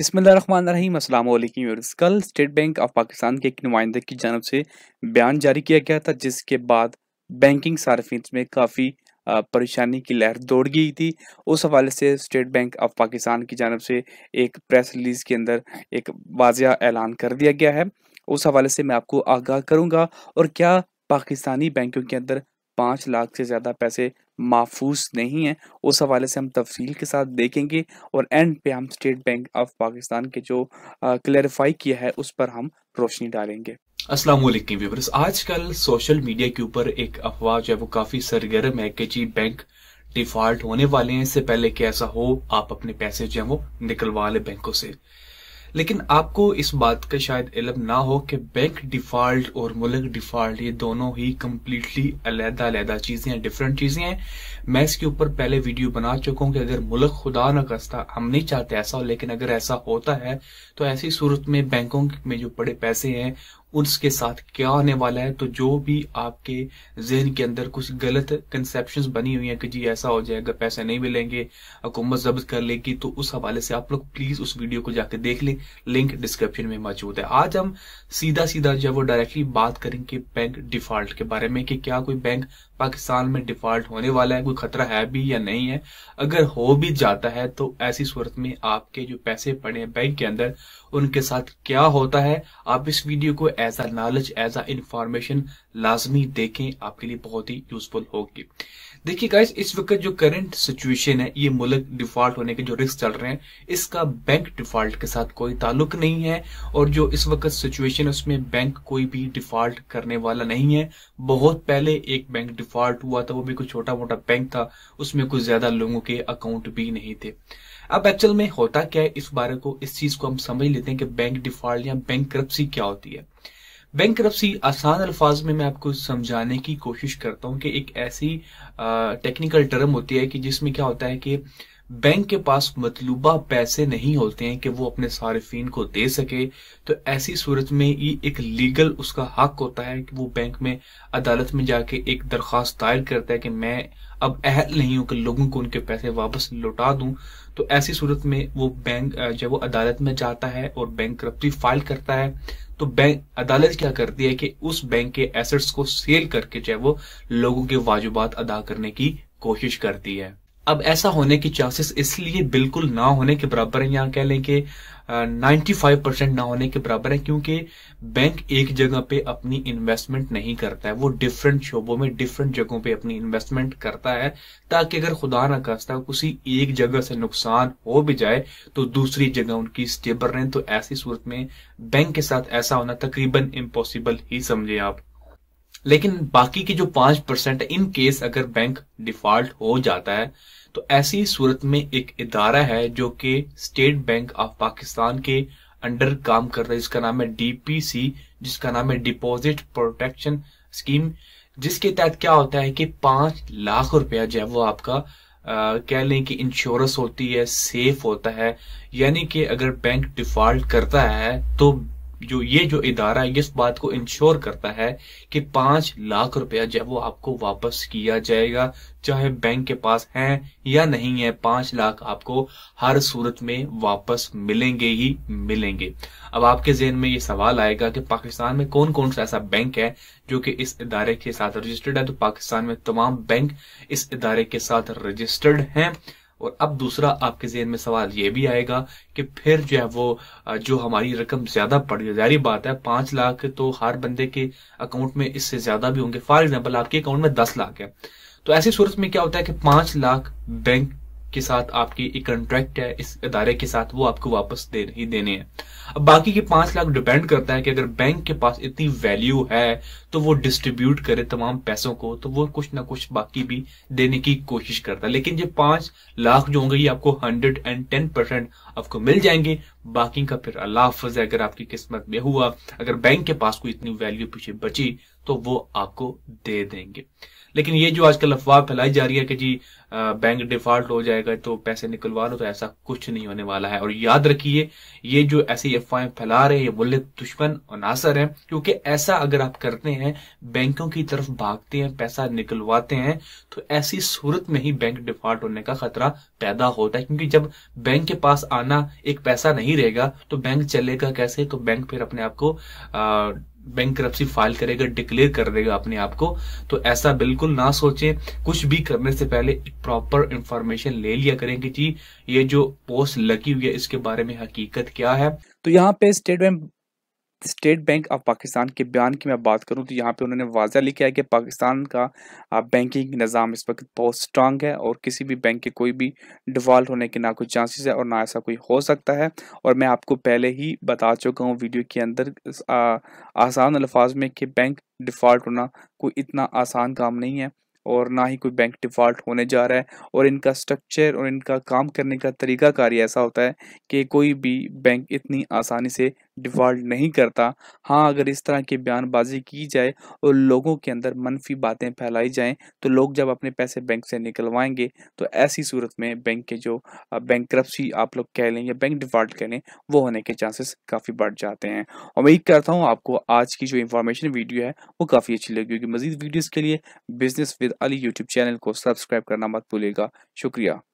बिसमीम कल state bank of Pakistan के एक नुमाइंदे की जानब से बयान जारी किया गया था जिसके बाद बैंकिंग सार्फिन में काफ़ी परेशानी की लहर दौड़ गई थी उस हवाले से स्टेट बैंक ऑफ पाकिस्तान की जानब से एक प्रेस रिलीज़ के अंदर एक वाजिया ऐलान कर दिया गया है उस हवाले से मैं आपको आगाह करूँगा और क्या पाकिस्तानी बैंकों के अंदर पाँच लाख से ज़्यादा पैसे महफूज नहीं है उस हवाले से हम तफसील के साथ देखेंगे और एंड पे हम स्टेट बैंक ऑफ पाकिस्तान के जो क्लैरिफाई किया है उस पर हम रोशनी डालेंगे असलम आज आजकल सोशल मीडिया के ऊपर एक अफवाह जो है वो काफी सरगर्म है कि जी बैंक डिफॉल्ट होने वाले हैं इससे पहले कि ऐसा हो आप अपने पैसे जो है वो निकलवा लें बैंकों से लेकिन आपको इस बात का शायद इलम ना हो कि बैंक डिफॉल्ट और मुल्क डिफॉल्ट ये दोनों ही कम्प्लीटली अलहदा अलहदा चीज़ें हैं डिफरेंट चीज़ें हैं मैं इसके ऊपर पहले वीडियो बना चुका हूँ कि अगर मुल्क खुदा न करता हम नहीं चाहते ऐसा हो लेकिन अगर ऐसा होता है तो ऐसी सूरत में बैंकों में जो बड़े पैसे हैं उसके साथ क्या होने वाला है तो जो भी आपके जहन के अंदर कुछ गलत कंसेप्शन बनी हुई है कि जी ऐसा हो जाएगा पैसे नहीं मिलेंगे हुकूमत जब्त कर लेगी तो उस हवाले से आप लोग प्लीज उस वीडियो को जाके देख लें लिंक डिस्क्रिप्शन में मौजूद है आज हम सीधा सीधा जो वो डायरेक्टली बात करेंगे बैंक डिफॉल्ट के बारे में कि क्या कोई बैंक पाकिस्तान में डिफॉल्ट होने वाला है कोई खतरा है भी या नहीं है अगर हो भी जाता है तो ऐसी सूरत में आपके जो पैसे पड़े हैं बैंक के अंदर उनके साथ क्या होता है आप इस वीडियो को as a knowledge as a information लाजमी देखें आपके लिए बहुत ही यूजफुल होगी देखिए गाइस इस वक्त जो करंट सिचुएशन है ये मुल्क डिफॉल्ट होने के जो रिस्क चल रहे हैं इसका बैंक डिफॉल्ट के साथ कोई ताल्लुक नहीं है और जो इस वक्त सिचुएशन है उसमें बैंक कोई भी डिफॉल्ट करने वाला नहीं है बहुत पहले एक बैंक डिफॉल्ट हुआ था वो भी कोई छोटा मोटा बैंक था उसमें कुछ ज्यादा लोगों के अकाउंट भी नहीं थे अब एक्चुअल में होता क्या है इस बारे को इस चीज को हम समझ लेते हैं कि बैंक डिफॉल्ट या बैंक क्या होती है बैंक करप्सी आसान अल्फाज में मैं आपको समझाने की कोशिश करता हूँ कि एक ऐसी टेक्निकल टर्म होती है कि जिसमें क्या होता है कि बैंक के पास मतलूबा पैसे नहीं होते हैं कि वो अपने सार्फिन को दे सके तो ऐसी सूरत में ये एक लीगल उसका हक होता है कि वो बैंक में अदालत में जाके एक दरख्वास्त दायर करता है कि मैं अब अहल नहीं हूं कि लोगों को उनके पैसे वापस लौटा दूं तो ऐसी सूरत में वो बैंक जब वो अदालत में जाता है और बैंक करप्टी फाइल करता है तो बैंक अदालत क्या करती है कि उस बैंक के एसेट्स को सेल करके चाहे वो लोगों के वाजुबात अदा करने की कोशिश करती है अब ऐसा होने की चांसेस इसलिए बिल्कुल ना होने के बराबर है यहाँ कह लें कि फाइव परसेंट ना होने के बराबर है क्योंकि बैंक एक जगह पे अपनी इन्वेस्टमेंट नहीं करता है वो डिफरेंट शोबों में डिफरेंट जगहों पे अपनी इन्वेस्टमेंट करता है ताकि अगर खुदा ना खास्ता उसी एक जगह से नुकसान हो भी जाए तो दूसरी जगह उनकी स्टेबल रहे तो ऐसी सूरत में बैंक के साथ ऐसा होना तकरीबन इम्पॉसिबल ही समझे आप लेकिन बाकी के जो पांच परसेंट इन केस अगर बैंक डिफॉल्ट हो जाता है तो ऐसी सूरत में एक इदारा है जो कि स्टेट बैंक ऑफ पाकिस्तान के अंडर काम कर रहा है जिसका नाम है डीपीसी जिसका नाम है डिपॉजिट प्रोटेक्शन स्कीम जिसके तहत क्या होता है कि पांच लाख रुपया जो है वो आपका कह लें कि इंश्योरेंस होती है सेफ होता है यानी कि अगर बैंक डिफॉल्ट करता है तो जो ये जो इदारा है इस बात को इंश्योर करता है कि पांच लाख रुपया जो वो आपको वापस किया जाएगा चाहे बैंक के पास है या नहीं है पांच लाख आपको हर सूरत में वापस मिलेंगे ही मिलेंगे अब आपके जहन में ये सवाल आएगा कि पाकिस्तान में कौन कौन सा ऐसा बैंक है जो कि इस इदारे के साथ रजिस्टर्ड है तो पाकिस्तान में तमाम बैंक इस इदारे के साथ रजिस्टर्ड हैं और अब दूसरा आपके जहन में सवाल ये भी आएगा कि फिर जो है वो जो हमारी रकम ज्यादा पड़ गई जारी बात है पांच लाख तो हर बंदे के अकाउंट में इससे ज्यादा भी होंगे फॉर एग्जाम्पल आपके अकाउंट में दस लाख है तो ऐसी सूरत में क्या होता है कि पांच लाख बैंक के साथ आपकी एक कॉन्ट्रैक्ट है इस अदारे के साथ वो आपको वापस दे ही देने हैं अब बाकी के पांच लाख डिपेंड करता है कि अगर बैंक के पास इतनी वैल्यू है तो वो डिस्ट्रीब्यूट करे तमाम पैसों को तो वो कुछ ना कुछ बाकी भी देने की कोशिश करता है लेकिन ये पांच लाख जो होंगे ये आपको हंड्रेड एंड टेन परसेंट आपको मिल जाएंगे बाकी का फिर अल्लाह हाफज है अगर आपकी किस्मत में हुआ अगर बैंक के पास कोई इतनी वैल्यू पीछे बची तो वो आपको दे देंगे लेकिन ये जो आजकल अफवाह फैलाई जा रही है कि जी बैंक डिफॉल्ट हो जाएगा तो पैसे निकलवा लो तो ऐसा कुछ नहीं होने वाला है और याद रखिए ये जो ऐसी अफवाहें फैला रहे ये मुल्क दुश्मन अनासर है क्योंकि ऐसा अगर आप करते हैं बैंकों की तरफ भागते हैं पैसा निकलवाते हैं तो ऐसी सूरत में ही बैंक डिफॉल्ट होने का खतरा पैदा होता है क्योंकि जब बैंक के पास आना एक पैसा नहीं रहेगा तो बैंक चलेगा कैसे तो बैंक फिर अपने आप को बैंक फाइल करेगा डिक्लेयर कर देगा अपने आप को तो ऐसा बिल्कुल ना सोचें कुछ भी करने से पहले प्रॉपर इंफॉर्मेशन ले लिया करें कि जी ये जो पोस्ट लगी हुई है इसके बारे में हकीकत क्या है तो यहाँ पे state bank state bank of Pakistan के बयान की मैं बात करूं तो यहाँ पे उन्होंने वाजा लिखा है कि पाकिस्तान का बैंकिंग निज़ाम इस वक्त बहुत स्ट्रांग है और किसी भी बैंक के कोई भी डिफॉल्ट होने के ना कोई चांसेस है और ना ऐसा कोई हो सकता है और मैं आपको पहले ही बता चुका हूँ वीडियो के अंदर आ, आसान अल्फाज में कि बैंक डिफ़ॉल्ट होना कोई इतना आसान काम नहीं है और ना ही कोई बैंक डिफ़ॉल्ट होने जा रहा है और इनका स्ट्रक्चर और इनका काम करने का तरीका कार्य ऐसा होता है कि कोई भी बैंक इतनी आसानी से डिफ़ॉल्ट नहीं करता हाँ अगर इस तरह की बयानबाजी की जाए और लोगों के अंदर मनफी बातें फैलाई जाएं तो लोग जब अपने पैसे बैंक से निकलवाएंगे तो ऐसी सूरत में बैंक के जो बैंक क्रप्सी आप लोग कह लें या बैंक डिफ़ॉल्ट कह लें वो होने के चांसेस काफ़ी बढ़ जाते हैं उम्मीद करता हूँ आपको आज की जो इन्फॉर्मेशन वीडियो है वो काफ़ी अच्छी लगी क्योंकि मजीद वीडियोज़ के लिए business with Ali YouTube channel को सब्सक्राइब करना मत भूलेगा शुक्रिया